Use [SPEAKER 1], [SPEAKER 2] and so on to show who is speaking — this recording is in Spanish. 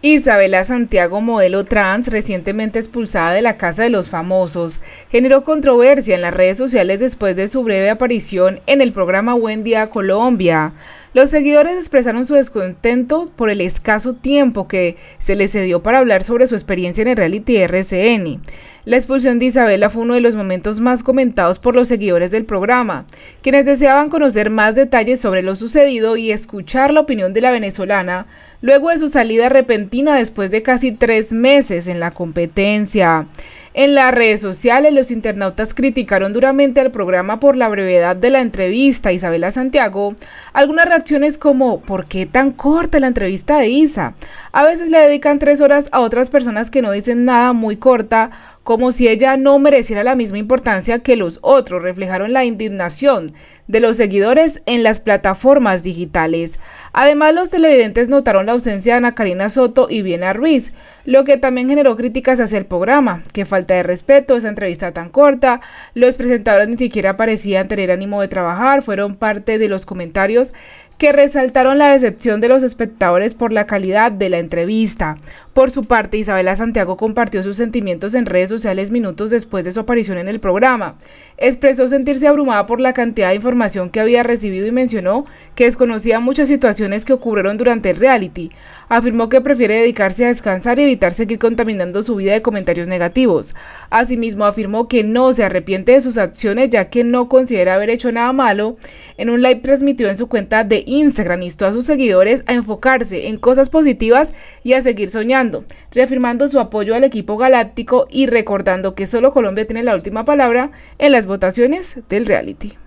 [SPEAKER 1] Isabela Santiago, modelo trans, recientemente expulsada de la Casa de los Famosos, generó controversia en las redes sociales después de su breve aparición en el programa Buen Día Colombia. Los seguidores expresaron su descontento por el escaso tiempo que se les cedió para hablar sobre su experiencia en el reality RCN. La expulsión de Isabela fue uno de los momentos más comentados por los seguidores del programa, quienes deseaban conocer más detalles sobre lo sucedido y escuchar la opinión de la venezolana luego de su salida repentina después de casi tres meses en la competencia. En las redes sociales, los internautas criticaron duramente al programa por la brevedad de la entrevista a Isabela Santiago. Algunas reacciones como, ¿por qué tan corta la entrevista de Isa? A veces le dedican tres horas a otras personas que no dicen nada muy corta como si ella no mereciera la misma importancia que los otros, reflejaron la indignación de los seguidores en las plataformas digitales. Además, los televidentes notaron la ausencia de Ana Karina Soto y Viena Ruiz, lo que también generó críticas hacia el programa. Qué falta de respeto, esa entrevista tan corta, los presentadores ni siquiera parecían tener ánimo de trabajar, fueron parte de los comentarios que resaltaron la decepción de los espectadores por la calidad de la entrevista. Por su parte, Isabela Santiago compartió sus sentimientos en redes sociales minutos después de su aparición en el programa. Expresó sentirse abrumada por la cantidad de información que había recibido y mencionó que desconocía muchas situaciones que ocurrieron durante el reality. Afirmó que prefiere dedicarse a descansar y evitar seguir contaminando su vida de comentarios negativos. Asimismo, afirmó que no se arrepiente de sus acciones ya que no considera haber hecho nada malo. En un live transmitido en su cuenta de Instagram instó a sus seguidores a enfocarse en cosas positivas y a seguir soñando, reafirmando su apoyo al equipo galáctico y recordando que solo Colombia tiene la última palabra en las votaciones del reality.